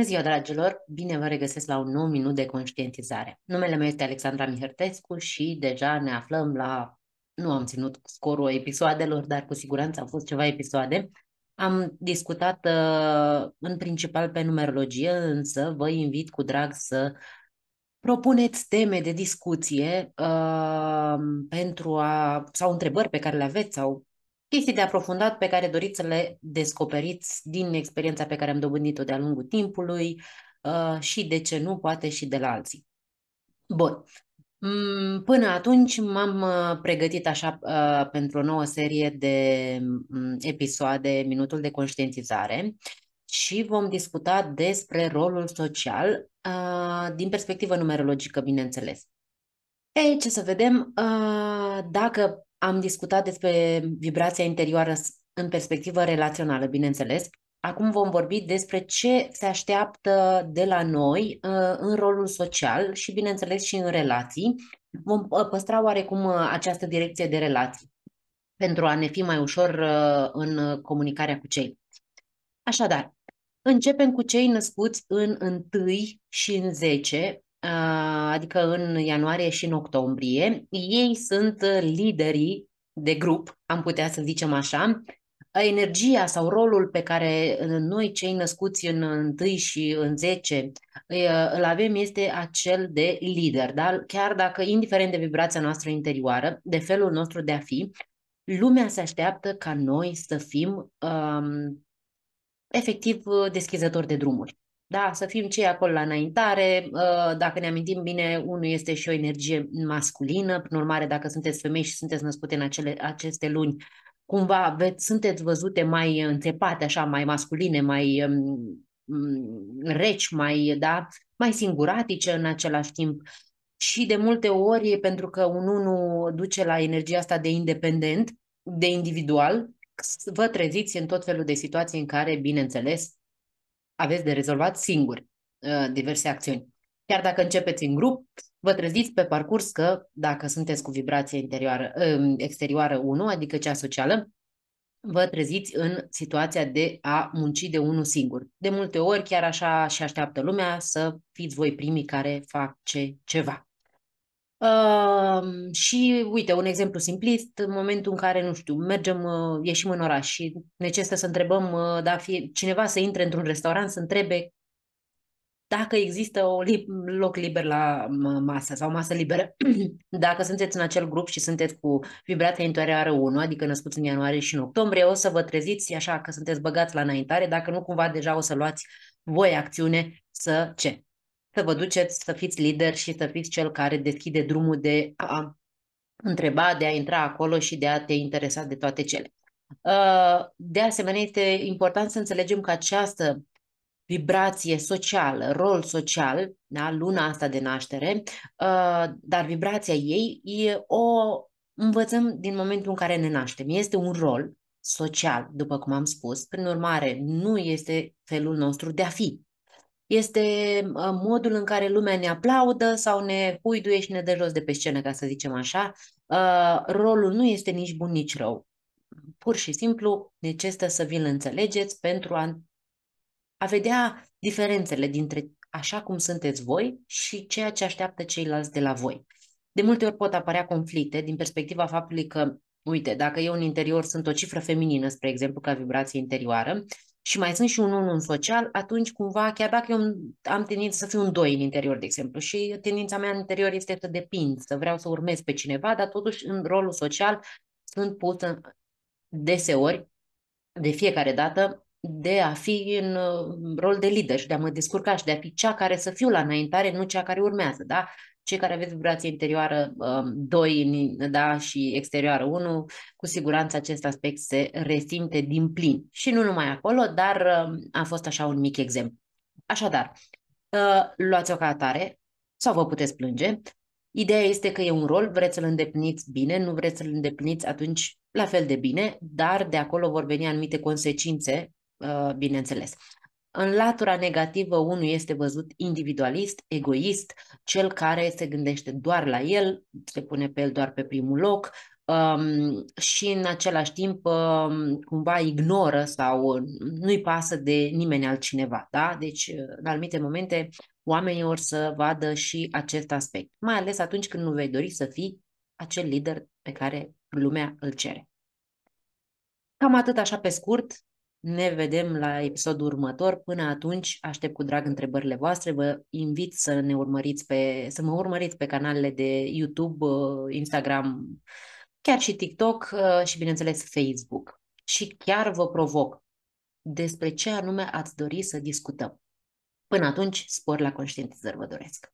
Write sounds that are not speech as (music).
Bună ziua, dragilor! Bine vă regăsesc la un nou minut de conștientizare. Numele meu este Alexandra Mihărtescu și deja ne aflăm la... Nu am ținut scorul episoadelor, dar cu siguranță au fost ceva episoade. Am discutat uh, în principal pe numerologie, însă vă invit cu drag să propuneți teme de discuție uh, pentru a, sau întrebări pe care le aveți sau chestii de aprofundat pe care doriți să le descoperiți din experiența pe care am dobândit-o de-a lungul timpului uh, și, de ce nu, poate și de la alții. Bun. Mm, până atunci m-am uh, pregătit așa uh, pentru o nouă serie de mm, episoade, Minutul de Conștientizare, și vom discuta despre rolul social din perspectivă numerologică, bineînțeles. Ei, ce să vedem, dacă am discutat despre vibrația interioară în perspectivă relațională, bineînțeles. Acum vom vorbi despre ce se așteaptă de la noi ă, în rolul social și, bineînțeles, și în relații. Vom ă, păstra oarecum ă, această direcție de relații pentru a ne fi mai ușor în comunicarea cu cei. Așadar, începem cu cei născuți în 1 și în 10 Ah, adică în ianuarie și în octombrie. Ei sunt uh, liderii de grup, am putea să zicem așa, energia sau rolul pe care uh, noi cei născuți în 1 și în 10 uh, îl avem este acel de lider, da? chiar dacă indiferent de vibrația noastră interioară, de felul nostru de a fi, lumea se așteaptă ca noi să fim um, efectiv deschizători de drumuri da? să fim cei acolo la înaintare, ă, dacă ne amintim bine, unul este și o energie masculină, prin urmare, dacă sunteți femei și sunteți născute în acele, aceste luni, cumva veți, sunteți văzute mai întrepate, așa, mai masculine, mai um, mm, reci, mai, da, mai singuratice în același timp. Și de multe ori, pentru că un unu duce la energia asta de independent, de individual, vă treziți în tot felul de situații în care, bineînțeles, aveți de rezolvat singuri uh, diverse acțiuni. Chiar dacă începeți în grup, vă treziți pe parcurs că dacă sunteți cu vibrație interioară, um, exterioară 1, adică cea socială, vă treziți în situația de a munci de unul singur. De multe ori chiar așa și așteaptă lumea să fiți voi primii care fac ce, ceva. Uh, și, uite, un exemplu simplist, în momentul în care, nu știu, mergem, uh, ieșim în oraș și necesită să întrebăm, uh, da, fie, cineva să intre într-un restaurant, să întrebe dacă există o li- loc liber la masă sau masă liberă. (clears throat) dacă sunteți în acel grup și sunteți cu vibrația interioară 1, adică născuți în ianuarie și în octombrie, o să vă treziți așa că sunteți băgați la înaintare, dacă nu cumva deja o să luați voi acțiune să ce? să vă duceți să fiți lider și să fiți cel care deschide drumul de a întreba, de a intra acolo și de a te interesa de toate cele. Uh, de asemenea, este important să înțelegem că această vibrație socială, rol social, da, luna asta de naștere, uh, dar vibrația ei e o învățăm din momentul în care ne naștem. Este un rol social, după cum am spus, prin urmare, nu este felul nostru de a fi este uh, modul în care lumea ne aplaudă sau ne huiduie și ne dă jos de pe scenă, ca să zicem așa. Uh, rolul nu este nici bun, nici rău. Pur și simplu necesită să vi-l înțelegeți pentru a, a vedea diferențele dintre așa cum sunteți voi și ceea ce așteaptă ceilalți de la voi. De multe ori pot apărea conflicte din perspectiva faptului că Uite, dacă eu în interior sunt o cifră feminină, spre exemplu, ca vibrație interioară, și mai sunt și un 1 în social, atunci cumva, chiar dacă eu am tendința să fiu un 2 în interior, de exemplu, și tendința mea în interior este să depind, să vreau să urmez pe cineva, dar totuși în rolul social sunt pusă deseori, de fiecare dată, de a fi în uh, rol de lider și de a mă descurca și de a fi cea care să fiu la înaintare, nu cea care urmează, da? Cei care aveți vibrație interioară 2 um, da, și exterioară 1, cu siguranță acest aspect se resimte din plin. Și nu numai acolo, dar um, a fost așa un mic exemplu. Așadar, uh, luați-o ca atare sau vă puteți plânge. Ideea este că e un rol, vreți să-l îndepliniți bine, nu vreți să-l îndepliniți atunci la fel de bine, dar de acolo vor veni anumite consecințe uh, bineînțeles. În latura negativă, unul este văzut individualist, egoist, cel care se gândește doar la el, se pune pe el doar pe primul loc um, și în același timp um, cumva ignoră sau nu-i pasă de nimeni altcineva. Da? Deci, în anumite momente, oamenii or să vadă și acest aspect, mai ales atunci când nu vei dori să fii acel lider pe care lumea îl cere. Cam atât așa pe scurt ne vedem la episodul următor. Până atunci, aștept cu drag întrebările voastre. Vă invit să ne urmăriți pe, să mă urmăriți pe canalele de YouTube, uh, Instagram, chiar și TikTok uh, și, bineînțeles, Facebook. Și chiar vă provoc despre ce anume ați dori să discutăm. Până atunci, spor la conștientizări vă doresc!